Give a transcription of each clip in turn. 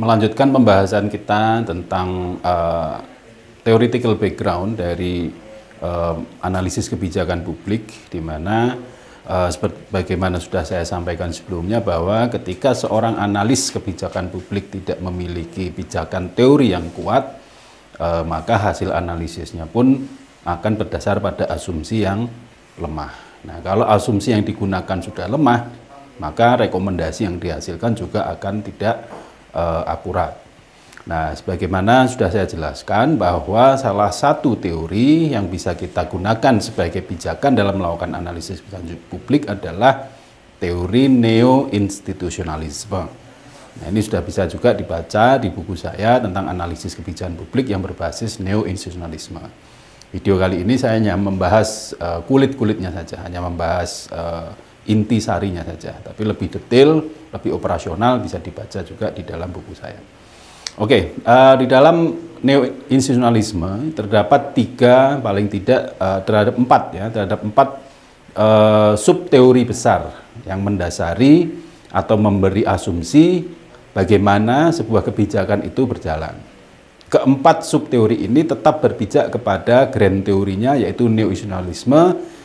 melanjutkan pembahasan kita tentang uh, theoretical background dari uh, analisis kebijakan publik di mana uh, bagaimana sudah saya sampaikan sebelumnya bahwa ketika seorang analis kebijakan publik tidak memiliki pijakan teori yang kuat uh, maka hasil analisisnya pun akan berdasar pada asumsi yang lemah. Nah, kalau asumsi yang digunakan sudah lemah, maka rekomendasi yang dihasilkan juga akan tidak uh, akurat. Nah, sebagaimana sudah saya jelaskan bahwa salah satu teori yang bisa kita gunakan sebagai pijakan dalam melakukan analisis kebijakan publik adalah teori neo institutionalisme Nah, ini sudah bisa juga dibaca di buku saya tentang analisis kebijakan publik yang berbasis neo institutionalisme Video kali ini saya hanya membahas uh, kulit-kulitnya saja, hanya membahas uh, inti sarinya saja, tapi lebih detail, lebih operasional bisa dibaca juga di dalam buku saya. Oke, okay, uh, eh, di dalam neo terdapat tiga paling tidak uh, terhadap empat ya terhadap empat uh, subteori besar yang mendasari atau memberi asumsi bagaimana sebuah kebijakan itu berjalan. Keempat subteori ini tetap berpijak kepada grand teorinya yaitu neo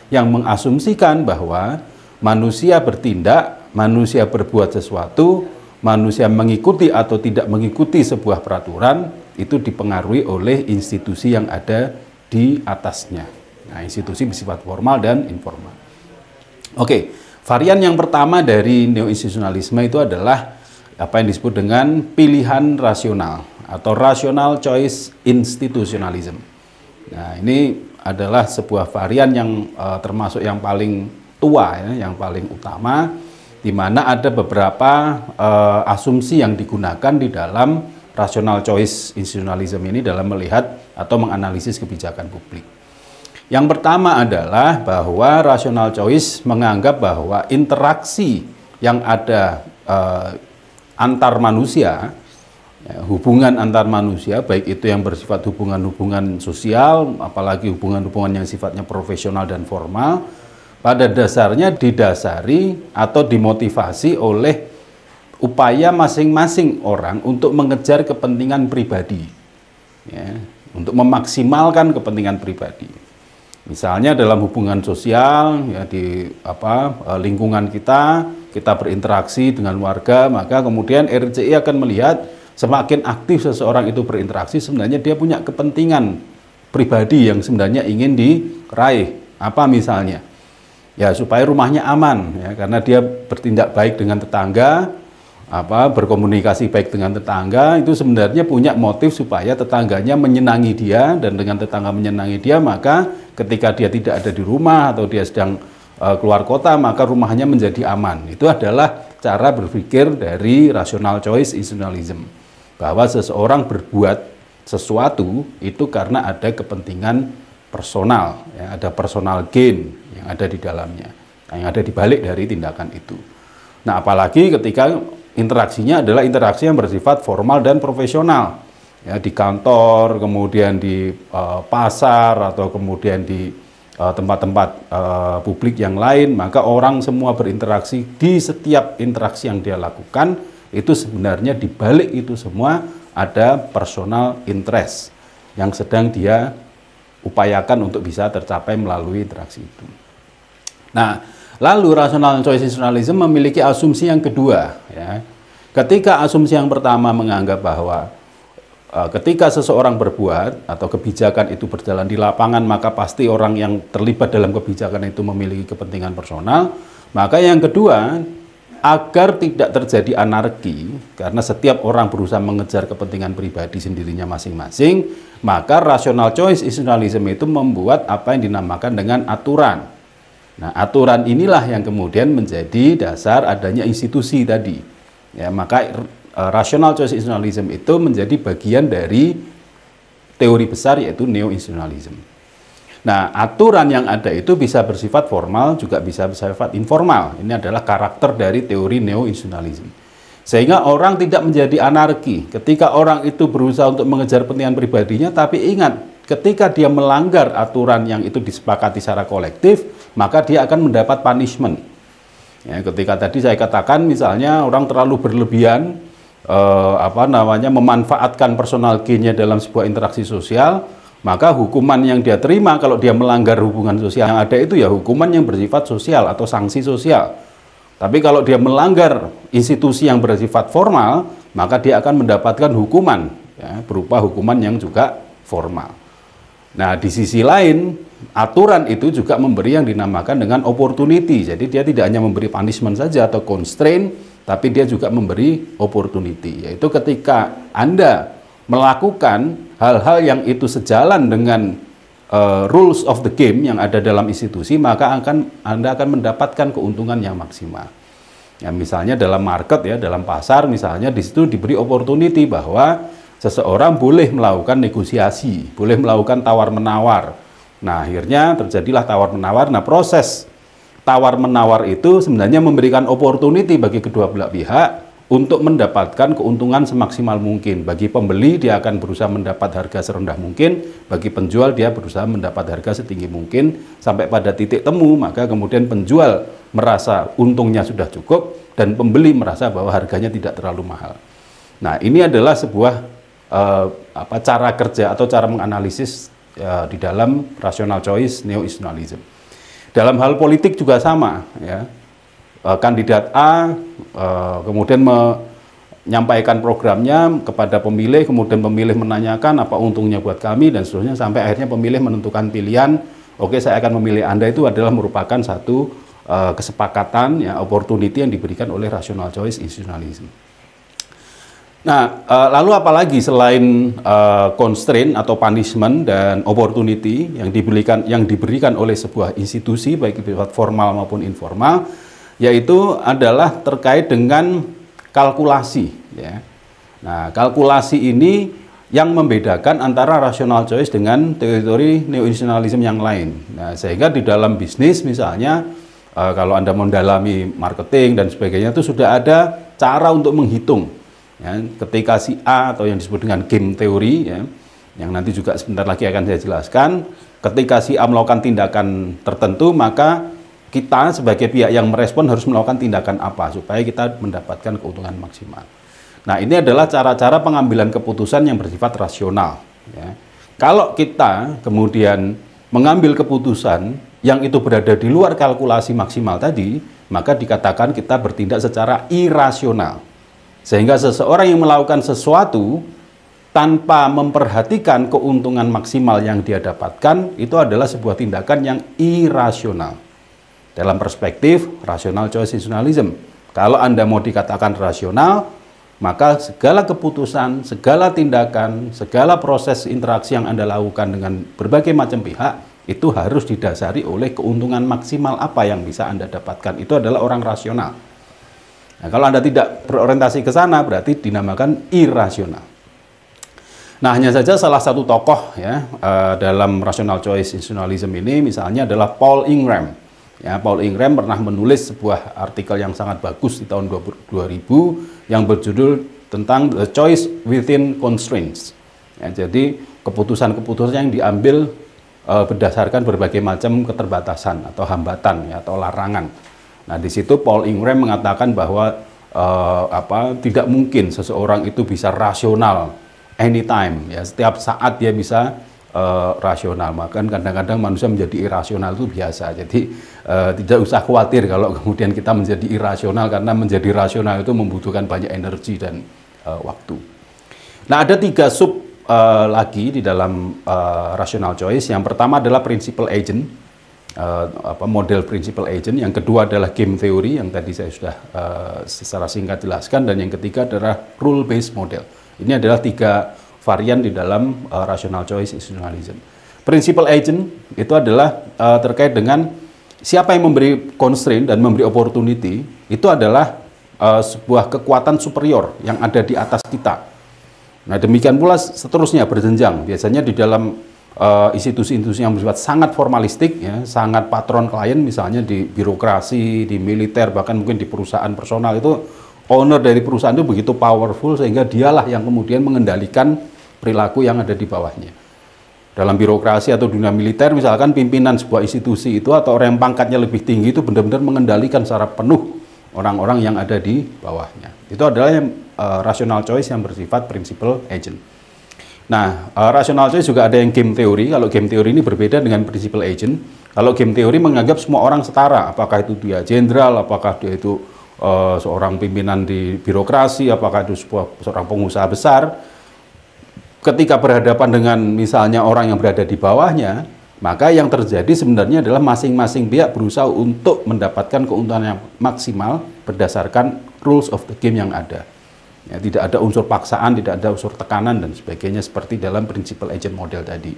yang mengasumsikan bahwa manusia bertindak, manusia berbuat sesuatu, manusia mengikuti atau tidak mengikuti sebuah peraturan itu dipengaruhi oleh institusi yang ada di atasnya. Nah, institusi bersifat formal dan informal. Oke, varian yang pertama dari neoinstitusionalisme itu adalah apa yang disebut dengan pilihan rasional atau rational choice institutionalism. Nah, ini adalah sebuah varian yang uh, termasuk yang paling tua ya, yang paling utama di mana ada beberapa uh, asumsi yang digunakan di dalam rational choice institutionalism ini dalam melihat atau menganalisis kebijakan publik. Yang pertama adalah bahwa rational choice menganggap bahwa interaksi yang ada uh, antar manusia ya, hubungan antar manusia, baik itu yang bersifat hubungan-hubungan sosial, apalagi hubungan-hubungan yang sifatnya profesional dan formal, pada dasarnya didasari atau dimotivasi oleh upaya masing-masing orang untuk mengejar kepentingan pribadi, ya, untuk memaksimalkan kepentingan pribadi. Misalnya dalam hubungan sosial, ya, di apa e, lingkungan kita, kita berinteraksi dengan warga, maka kemudian RCI akan melihat semakin aktif seseorang itu berinteraksi, sebenarnya dia punya kepentingan pribadi yang sebenarnya ingin diraih. Apa misalnya? ya supaya rumahnya aman ya karena dia bertindak baik dengan tetangga apa berkomunikasi baik dengan tetangga itu sebenarnya punya motif supaya tetangganya menyenangi dia dan dengan tetangga menyenangi dia maka ketika dia tidak ada di rumah atau dia sedang uh, keluar kota maka rumahnya menjadi aman itu adalah cara berpikir dari rational choice institutionalism bahwa seseorang berbuat sesuatu itu karena ada kepentingan personal, ya, ada personal gain yang ada di dalamnya, yang ada di balik dari tindakan itu. Nah, apalagi ketika interaksinya adalah interaksi yang bersifat formal dan profesional, ya di kantor, kemudian di uh, pasar atau kemudian di eh, tempat-tempat uh, publik yang lain, maka orang semua berinteraksi di setiap interaksi yang dia lakukan itu sebenarnya di balik itu semua ada personal interest yang sedang dia upayakan untuk bisa tercapai melalui interaksi itu. Nah, lalu rasional choice rationalism memiliki asumsi yang kedua. Ya. Ketika asumsi yang pertama menganggap bahwa uh, ketika seseorang berbuat atau kebijakan itu berjalan di lapangan maka pasti orang yang terlibat dalam kebijakan itu memiliki kepentingan personal. Maka yang kedua, agar tidak terjadi anarki, karena setiap orang berusaha mengejar kepentingan pribadi sendirinya masing-masing, maka rational choice institutionalism itu membuat apa yang dinamakan dengan aturan. Nah, aturan inilah yang kemudian menjadi dasar adanya institusi tadi. Ya, maka eh, rational choice institutionalism itu menjadi bagian dari teori besar yaitu neo-institutionalism. Nah, aturan yang ada itu bisa bersifat formal, juga bisa bersifat informal. Ini adalah karakter dari teori neo-institutionalism. Sehingga orang tidak menjadi anarki. Ketika orang itu berusaha untuk mengejar kepentingan pribadinya, tapi ingat, ketika dia melanggar aturan yang itu disepakati secara kolektif, maka dia akan mendapat punishment. Ya, ketika tadi saya katakan misalnya orang terlalu berlebihan, eh, apa namanya memanfaatkan personal gain-nya dalam sebuah interaksi sosial, maka hukuman yang dia terima kalau dia melanggar hubungan sosial yang ada itu ya hukuman yang bersifat sosial atau sanksi sosial. Tapi kalau dia melanggar institusi yang bersifat formal, maka dia akan mendapatkan hukuman ya, berupa hukuman yang juga formal. Nah, di sisi lain, aturan itu juga memberi yang dinamakan dengan opportunity. Jadi dia tidak hanya memberi punishment saja atau constraint, tapi dia juga memberi opportunity, yaitu ketika Anda melakukan hal-hal yang itu sejalan dengan uh, rules of the game yang ada dalam institusi, maka akan Anda akan mendapatkan keuntungan yang maksimal. Ya, misalnya dalam market ya, dalam pasar misalnya di situ diberi opportunity bahwa seseorang boleh melakukan negosiasi, boleh melakukan tawar-menawar. Nah, akhirnya terjadilah tawar-menawar. Nah, proses tawar-menawar itu sebenarnya memberikan opportunity bagi kedua belah pihak untuk mendapatkan keuntungan semaksimal mungkin. Bagi pembeli dia akan berusaha mendapat harga serendah mungkin, bagi penjual dia berusaha mendapat harga setinggi mungkin sampai pada titik temu, maka kemudian penjual merasa untungnya sudah cukup dan pembeli merasa bahwa harganya tidak terlalu mahal. Nah, ini adalah sebuah eh, apa cara kerja atau cara menganalisis eh, di dalam rational choice neo-istionalism. Dalam hal politik juga sama ya Eh, kandidat A eh, kemudian menyampaikan programnya kepada pemilih, kemudian pemilih menanyakan apa untungnya buat kami dan seterusnya sampai akhirnya pemilih menentukan pilihan, oke saya akan memilih Anda itu adalah merupakan satu eh, kesepakatan ya opportunity yang diberikan oleh rational choice institutionalism. Nah, lalu apalagi selain constraint atau punishment dan opportunity yang diberikan yang diberikan oleh sebuah institusi baik itu formal maupun informal, yaitu adalah terkait dengan kalkulasi ya. Nah, kalkulasi ini yang membedakan antara rational choice dengan teori-teori neoinstitutionalism yang lain. Nah, sehingga di dalam bisnis misalnya uh, kalau Anda mendalami marketing dan sebagainya itu sudah ada cara untuk menghitung ya, ketika si A atau yang disebut dengan game teori ya, yang nanti juga sebentar lagi akan saya jelaskan ketika si A melakukan tindakan tertentu maka kita sebagai pihak yang merespon harus melakukan tindakan apa supaya kita mendapatkan keuntungan maksimal. Nah, ini adalah cara-cara pengambilan keputusan yang bersifat rasional. Ya. Kalau kita kemudian mengambil keputusan yang itu berada di luar kalkulasi maksimal tadi, maka dikatakan kita bertindak secara irasional. Sehingga seseorang yang melakukan sesuatu tanpa memperhatikan keuntungan maksimal yang dia dapatkan, itu adalah sebuah tindakan yang irasional dalam perspektif rasional choice institutionalism Kalau Anda mau dikatakan rasional, maka segala keputusan, segala tindakan, segala proses interaksi yang Anda lakukan dengan berbagai macam pihak itu harus didasari oleh keuntungan maksimal apa yang bisa Anda dapatkan. Itu adalah orang rasional. Nah, kalau Anda tidak berorientasi ke sana berarti dinamakan irasional. Nah, hanya saja salah satu tokoh ya eh, dalam rational choice institutionalism ini misalnya adalah Paul Ingram. Ya, Paul Ingram pernah menulis sebuah artikel yang sangat bagus di tahun 2000 yang berjudul tentang the choice within constraints. Ya, jadi keputusan-keputusan yang diambil uh, berdasarkan berbagai macam keterbatasan atau hambatan ya, atau larangan. Nah, di situ Paul Ingram mengatakan bahwa uh, apa tidak mungkin seseorang itu bisa rasional anytime ya setiap saat dia bisa Eh, rasional. maka kadang-kadang manusia menjadi irasional itu biasa. Jadi uh, tidak usah khawatir kalau kemudian kita menjadi irasional karena menjadi rasional itu membutuhkan banyak energi dan uh, waktu. Nah ada tiga sub uh, lagi di dalam uh, rational choice. Yang pertama adalah principal agent. Uh, apa model principal agent, yang kedua adalah game theory yang tadi saya sudah uh, secara singkat jelaskan dan yang ketiga adalah rule based model. Ini adalah tiga varian di dalam uh, rational choice institutionalism. Principal agent itu adalah uh, terkait dengan siapa yang memberi constraint dan memberi opportunity itu adalah uh, sebuah kekuatan superior yang ada di atas kita. Nah demikian pula seterusnya berjenjang. Biasanya di dalam uh, institusi-institusi uh, yang bersifat sangat formalistik, ya, sangat patron klien misalnya di birokrasi, di militer, bahkan mungkin di perusahaan personal itu owner dari perusahaan itu begitu powerful sehingga dialah yang kemudian mengendalikan perilaku yang ada di bawahnya. Dalam birokrasi atau dunia militer, misalkan pimpinan sebuah institusi itu atau orang yang pangkatnya lebih tinggi itu benar-benar mengendalikan secara penuh orang-orang yang ada di bawahnya. Itu adalah yang, uh, rational choice yang bersifat principal agent. Nah, uh, rational choice juga ada yang game theory. Kalau game theory ini berbeda dengan principal agent. Kalau game theory menganggap semua orang setara, apakah itu dia jenderal, apakah dia itu uh, seorang pimpinan di birokrasi, apakah itu sebuah seorang pengusaha besar ketika berhadapan dengan misalnya orang yang berada di bawahnya, maka yang terjadi sebenarnya adalah masing-masing pihak berusaha untuk mendapatkan keuntungan yang maksimal berdasarkan rules of the game yang ada. Ya, tidak ada unsur paksaan, tidak ada unsur tekanan dan sebagainya seperti dalam prinsipal agent model tadi.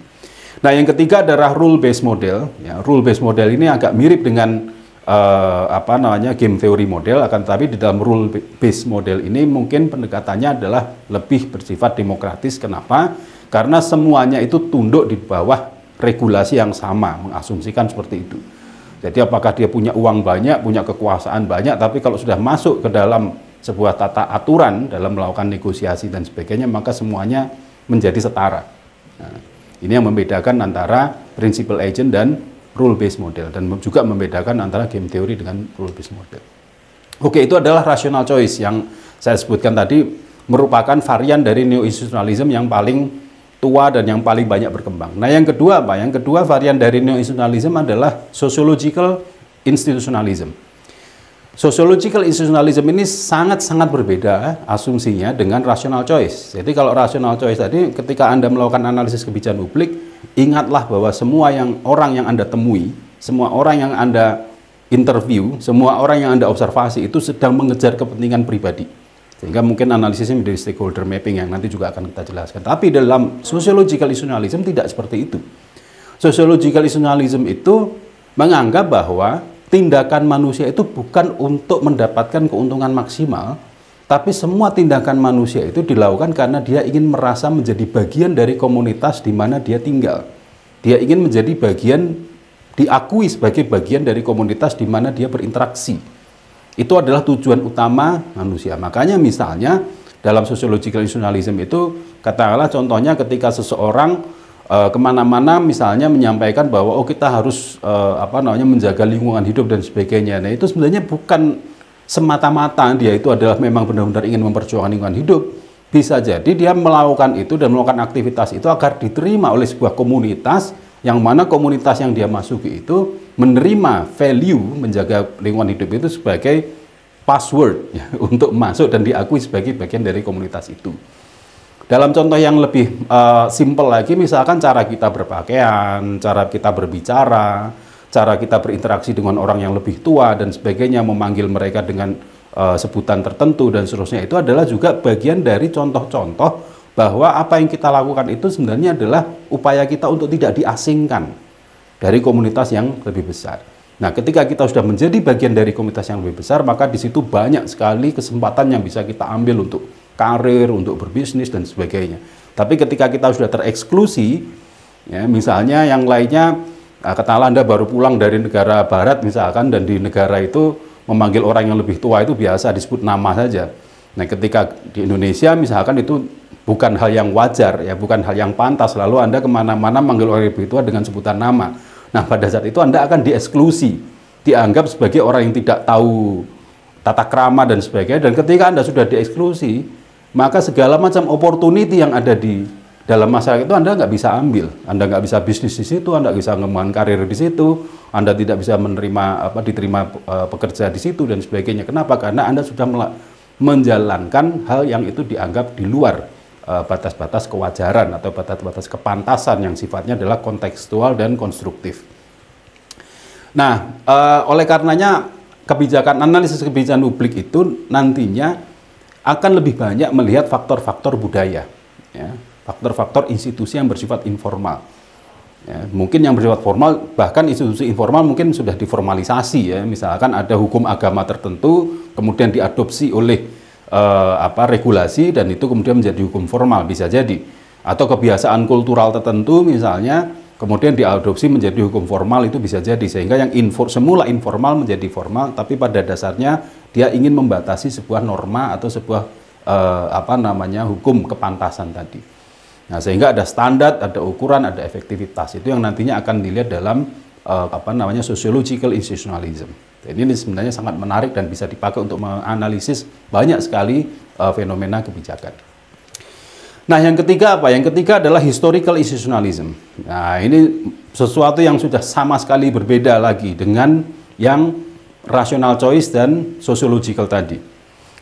Nah, yang ketiga adalah rule based model. Ya, rule based model ini agak mirip dengan uh, apa namanya game teori model akan tetapi di dalam rule based model ini mungkin pendekatannya adalah lebih bersifat demokratis kenapa karena semuanya itu tunduk di bawah regulasi yang sama mengasumsikan seperti itu jadi apakah dia punya uang banyak punya kekuasaan banyak tapi kalau sudah masuk ke dalam sebuah tata aturan dalam melakukan negosiasi dan sebagainya maka semuanya menjadi setara nah, ini yang membedakan antara principal agent dan rule based model dan juga membedakan antara game theory dengan rule based model. Oke, itu adalah rational choice yang saya sebutkan tadi merupakan varian dari neo institutionalism yang paling tua dan yang paling banyak berkembang. Nah, yang kedua apa? Yang kedua varian dari neo institutionalism adalah sociological institutionalism. Sociological institutionalism ini sangat-sangat berbeda eh, asumsinya dengan rational choice. Jadi kalau rational choice tadi ketika Anda melakukan analisis kebijakan publik, ingatlah bahwa semua yang orang yang Anda temui, semua orang yang Anda interview, semua orang yang Anda observasi itu sedang mengejar kepentingan pribadi. Sehingga mungkin analisisnya menjadi stakeholder mapping yang nanti juga akan kita jelaskan. Tapi dalam sociological nationalism tidak seperti itu. Sociological nationalism itu menganggap bahwa tindakan manusia itu bukan untuk mendapatkan keuntungan maksimal, tapi semua tindakan manusia itu dilakukan karena dia ingin merasa menjadi bagian dari komunitas di mana dia tinggal. Dia ingin menjadi bagian diakui sebagai bagian dari komunitas di mana dia berinteraksi. Itu adalah tujuan utama manusia. Makanya misalnya dalam sociological institutionalism itu katakanlah contohnya ketika seseorang e, kemana-mana misalnya menyampaikan bahwa oh kita harus e, apa namanya menjaga lingkungan hidup dan sebagainya. Nah itu sebenarnya bukan semata-mata dia itu adalah memang benar-benar ingin memperjuangkan lingkungan hidup, bisa jadi dia melakukan itu dan melakukan aktivitas itu agar diterima oleh sebuah komunitas yang mana komunitas yang dia masuki itu menerima value menjaga lingkungan hidup itu sebagai password ya, untuk masuk dan diakui sebagai bagian dari komunitas itu. Dalam contoh yang lebih uh, eh, simpel lagi, misalkan cara kita berpakaian, cara kita berbicara, cara kita berinteraksi dengan orang yang lebih tua dan sebagainya, memanggil mereka dengan uh, sebutan tertentu dan seterusnya itu adalah juga bagian dari contoh-contoh bahwa apa yang kita lakukan itu sebenarnya adalah upaya kita untuk tidak diasingkan dari komunitas yang lebih besar. Nah, ketika kita sudah menjadi bagian dari komunitas yang lebih besar, maka di situ banyak sekali kesempatan yang bisa kita ambil untuk karir, untuk berbisnis dan sebagainya. Tapi ketika kita sudah tereksklusi, ya, misalnya yang lainnya Nah, katakanlah Anda baru pulang dari negara barat misalkan dan di negara itu memanggil orang yang lebih tua itu biasa disebut nama saja. Nah, ketika di Indonesia misalkan itu bukan hal yang wajar ya, bukan hal yang pantas lalu Anda kemana-mana manggil orang yang lebih tua dengan sebutan nama. Nah, pada saat itu Anda akan dieksklusi, dianggap sebagai orang yang tidak tahu tata krama dan sebagainya dan ketika Anda sudah dieksklusi, maka segala macam opportunity yang ada di dalam masyarakat itu Anda nggak bisa ambil, Anda nggak bisa bisnis di situ, Anda nggak bisa ngembangkan karir di situ, Anda tidak bisa menerima apa diterima eh, pekerja di situ dan sebagainya. Kenapa? Karena Anda sudah menjalankan hal yang itu dianggap di luar eh, batas-batas uh, kewajaran atau batas-batas kepantasan yang sifatnya adalah kontekstual dan konstruktif. Nah, uh, oleh karenanya kebijakan analisis kebijakan publik itu nantinya akan lebih banyak melihat faktor-faktor budaya. Ya faktor-faktor institusi yang bersifat informal. Ya, mungkin yang bersifat formal, bahkan institusi informal mungkin sudah diformalisasi ya. Misalkan ada hukum agama tertentu, kemudian diadopsi oleh eh, apa regulasi dan itu kemudian menjadi hukum formal bisa jadi. Atau kebiasaan kultural tertentu misalnya, kemudian diadopsi menjadi hukum formal itu bisa jadi sehingga yang info, semula informal menjadi formal, tapi pada dasarnya dia ingin membatasi sebuah norma atau sebuah eh, apa namanya hukum kepantasan tadi. Nah, sehingga ada standar, ada ukuran, ada efektivitas. Itu yang nantinya akan dilihat dalam uh, apa namanya sociological institutionalism. Dan ini sebenarnya sangat menarik dan bisa dipakai untuk menganalisis banyak sekali uh, fenomena kebijakan. Nah, yang ketiga apa? Yang ketiga adalah historical institutionalism. Nah, ini sesuatu yang sudah sama sekali berbeda lagi dengan yang rational choice dan sociological tadi.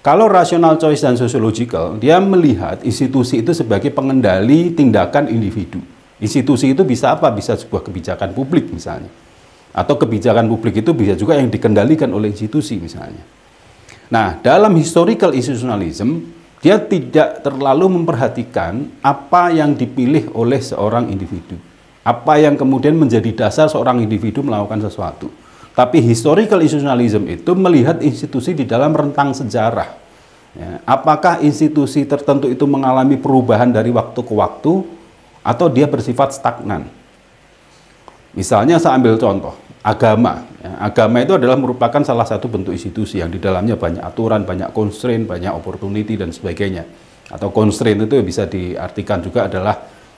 Kalau rational choice dan sociological, dia melihat institusi itu sebagai pengendali tindakan individu. Institusi itu bisa apa? Bisa sebuah kebijakan publik misalnya. Atau kebijakan publik itu bisa juga yang dikendalikan oleh institusi misalnya. Nah, dalam historical institutionalism, dia tidak terlalu memperhatikan apa yang dipilih oleh seorang individu. Apa yang kemudian menjadi dasar seorang individu melakukan sesuatu. Tapi historical institutionalism itu melihat institusi di dalam rentang sejarah. Ya, apakah institusi tertentu itu mengalami perubahan dari waktu ke waktu atau dia bersifat stagnan? Misalnya saya ambil contoh, agama. Ya, agama itu adalah merupakan salah satu bentuk institusi yang di dalamnya banyak aturan, banyak constraint, banyak opportunity dan sebagainya. Atau constraint itu bisa diartikan juga adalah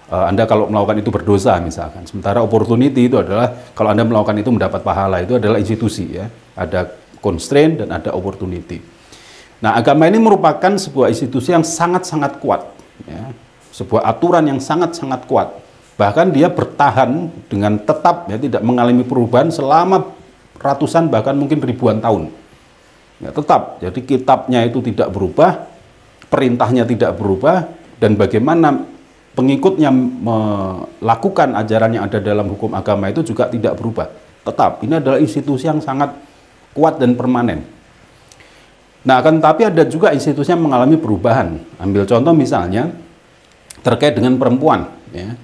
Eh, Anda kalau melakukan itu berdosa misalkan. Sementara opportunity itu adalah kalau Anda melakukan itu mendapat pahala itu adalah institusi ya. Ada constraint dan ada opportunity. Nah, agama ini merupakan sebuah institusi yang sangat-sangat kuat ya. Sebuah aturan yang sangat-sangat kuat. Bahkan dia bertahan dengan tetap ya tidak mengalami perubahan selama ratusan bahkan mungkin ribuan tahun. Ya, tetap. Jadi kitabnya itu tidak berubah, perintahnya tidak berubah dan bagaimana pengikutnya melakukan ajaran yang ada dalam hukum agama itu juga tidak berubah. Tetap, ini adalah institusi yang sangat kuat dan permanen. Nah, akan tapi ada juga institusi yang mengalami perubahan. Ambil contoh misalnya terkait dengan perempuan. Ya.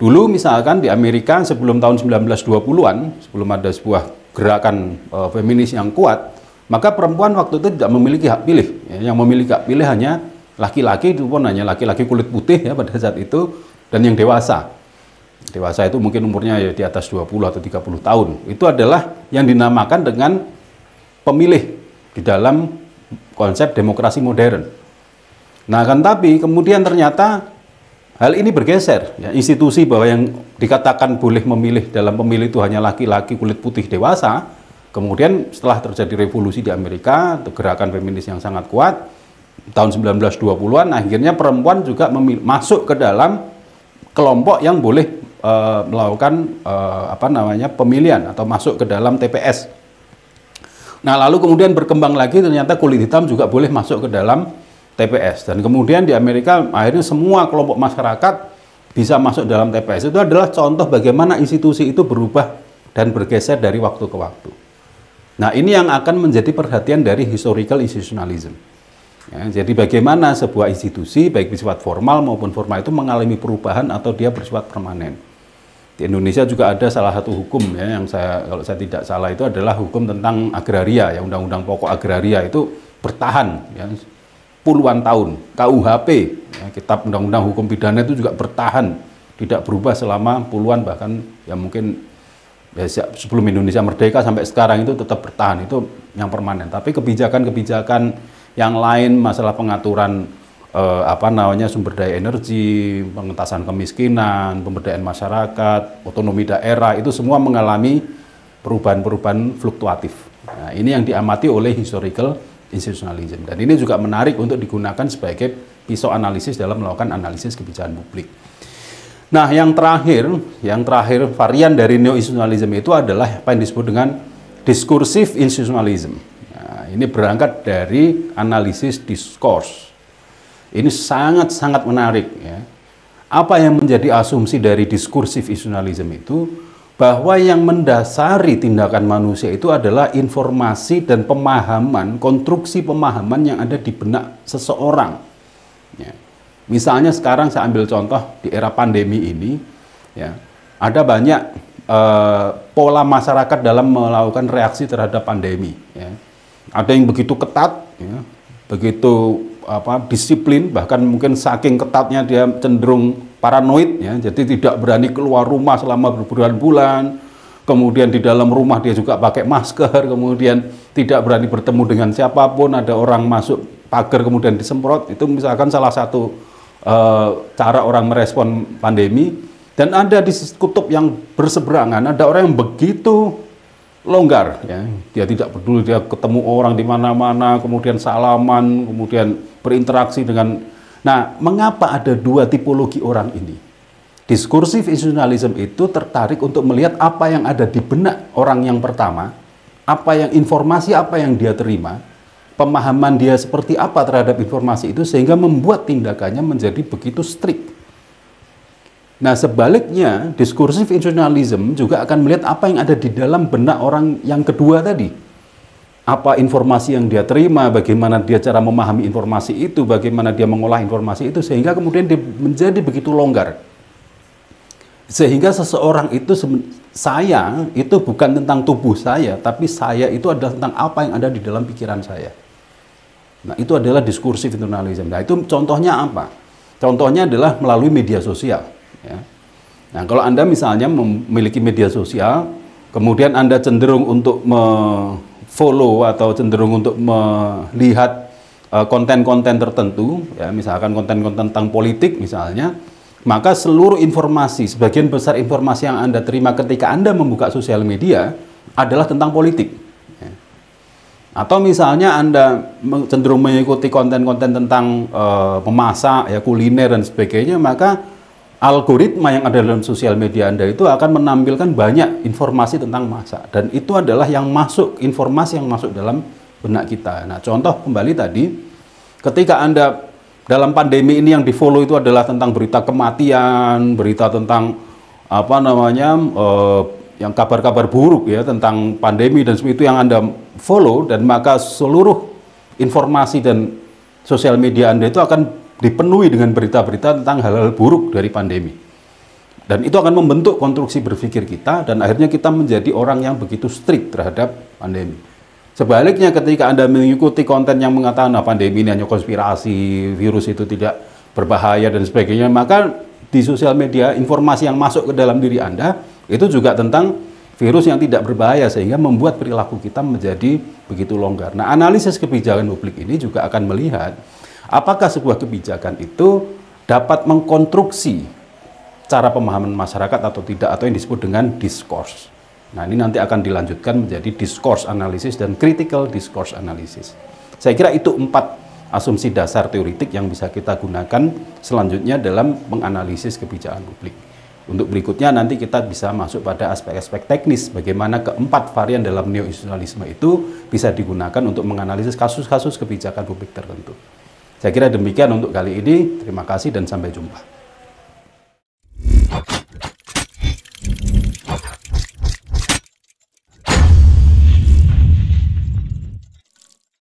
Dulu misalkan di Amerika sebelum tahun 1920-an, sebelum ada sebuah gerakan e, feminis yang kuat, maka perempuan waktu itu tidak memiliki hak pilih. Ya. Yang memiliki hak pilih hanya laki-laki itu pun hanya laki-laki kulit putih ya pada saat itu dan yang dewasa. Dewasa itu mungkin umurnya ya di atas 20 atau 30 tahun. Itu adalah yang dinamakan dengan pemilih di dalam konsep demokrasi modern. Nah, kan tapi kemudian ternyata hal ini bergeser. Ya, institusi bahwa yang dikatakan boleh memilih dalam pemilih itu hanya laki-laki kulit putih dewasa, kemudian setelah terjadi revolusi di Amerika, gerakan feminis yang sangat kuat, tahun 1920-an akhirnya perempuan juga masuk ke dalam kelompok yang boleh e, melakukan e, apa namanya pemilihan atau masuk ke dalam TPS. Nah, lalu kemudian berkembang lagi ternyata kulit hitam juga boleh masuk ke dalam TPS dan kemudian di Amerika akhirnya semua kelompok masyarakat bisa masuk dalam TPS. Itu adalah contoh bagaimana institusi itu berubah dan bergeser dari waktu ke waktu. Nah, ini yang akan menjadi perhatian dari historical institutionalism. Ya, jadi bagaimana sebuah institusi baik bersifat formal maupun formal itu mengalami perubahan atau dia bersifat permanen. Di Indonesia juga ada salah satu hukum ya yang saya kalau saya tidak salah itu adalah hukum tentang agraria ya undang-undang pokok agraria itu bertahan ya puluhan tahun KUHP ya, kitab undang-undang hukum pidana itu juga bertahan tidak berubah selama puluhan bahkan ya mungkin ya, sebelum Indonesia merdeka sampai sekarang itu tetap bertahan itu yang permanen tapi kebijakan-kebijakan yang lain masalah pengaturan eh, apa namanya sumber daya energi, pengentasan kemiskinan, pemberdayaan masyarakat, otonomi daerah itu semua mengalami perubahan-perubahan fluktuatif. Nah, ini yang diamati oleh historical institutionalism dan ini juga menarik untuk digunakan sebagai pisau analisis dalam melakukan analisis kebijakan publik. Nah, yang terakhir, yang terakhir varian dari neo-institutionalism itu adalah apa yang disebut dengan diskursif institutionalism ini berangkat dari analisis diskurs. Ini sangat-sangat menarik ya. Apa yang menjadi asumsi dari diskursif isionalism itu bahwa yang mendasari tindakan manusia itu adalah informasi dan pemahaman, konstruksi pemahaman yang ada di benak seseorang. Ya. Misalnya sekarang saya ambil contoh di era pandemi ini, ya, ada banyak eh, pola masyarakat dalam melakukan reaksi terhadap pandemi. Ya. Ada yang begitu ketat, ya, begitu apa disiplin, bahkan mungkin saking ketatnya dia cenderung paranoid, ya, jadi tidak berani keluar rumah selama berbulan-bulan. Kemudian di dalam rumah dia juga pakai masker, kemudian tidak berani bertemu dengan siapapun. Ada orang masuk pagar kemudian disemprot, itu misalkan salah satu e, cara orang merespon pandemi. Dan ada di kutub yang berseberangan, ada orang yang begitu longgar ya dia tidak peduli dia ketemu orang di mana-mana kemudian salaman kemudian berinteraksi dengan nah mengapa ada dua tipologi orang ini diskursif institutionalism itu tertarik untuk melihat apa yang ada di benak orang yang pertama apa yang informasi apa yang dia terima pemahaman dia seperti apa terhadap informasi itu sehingga membuat tindakannya menjadi begitu strict Nah, sebaliknya, diskursif institutionalism juga akan melihat apa yang ada di dalam benak orang yang kedua tadi. Apa informasi yang dia terima, bagaimana dia cara memahami informasi itu, bagaimana dia mengolah informasi itu, sehingga kemudian dia menjadi begitu longgar. Sehingga seseorang itu, saya itu bukan tentang tubuh saya, tapi saya itu adalah tentang apa yang ada di dalam pikiran saya. Nah, itu adalah diskursif internalism. Nah, itu contohnya apa? Contohnya adalah melalui media sosial Ya. Nah, kalau Anda misalnya memiliki media sosial, kemudian Anda cenderung untuk follow atau cenderung untuk melihat eh, konten-konten tertentu, ya, misalkan konten-konten tentang politik misalnya, maka seluruh informasi, sebagian besar informasi yang Anda terima ketika Anda membuka sosial media adalah tentang politik. Ya. Atau misalnya Anda cenderung mengikuti konten-konten tentang uh, memasak, ya kuliner dan sebagainya, maka algoritma yang ada dalam sosial media Anda itu akan menampilkan banyak informasi tentang masa dan itu adalah yang masuk informasi yang masuk dalam benak kita. Nah, contoh kembali tadi ketika Anda dalam pandemi ini yang di follow itu adalah tentang berita kematian, berita tentang apa namanya eh, yang kabar-kabar buruk ya tentang pandemi dan semua itu yang Anda follow dan maka seluruh informasi dan sosial media Anda itu akan dipenuhi dengan berita-berita tentang hal-hal buruk dari pandemi. Dan itu akan membentuk konstruksi berpikir kita dan akhirnya kita menjadi orang yang begitu strict terhadap pandemi. Sebaliknya ketika Anda mengikuti konten yang mengatakan nah, pandemi ini hanya konspirasi, virus itu tidak berbahaya dan sebagainya, maka di sosial media informasi yang masuk ke dalam diri Anda itu juga tentang virus yang tidak berbahaya sehingga membuat perilaku kita menjadi begitu longgar. Nah, analisis kebijakan publik ini juga akan melihat Apakah sebuah kebijakan itu dapat mengkonstruksi cara pemahaman masyarakat atau tidak atau yang disebut dengan diskurs. Nah, ini nanti akan dilanjutkan menjadi diskurs analisis dan critical discourse analisis. Saya kira itu empat asumsi dasar teoritik yang bisa kita gunakan selanjutnya dalam menganalisis kebijakan publik. Untuk berikutnya nanti kita bisa masuk pada aspek-aspek teknis bagaimana keempat varian dalam neo itu bisa digunakan untuk menganalisis kasus-kasus kebijakan publik tertentu. Saya kira demikian untuk kali ini. Terima kasih dan sampai jumpa.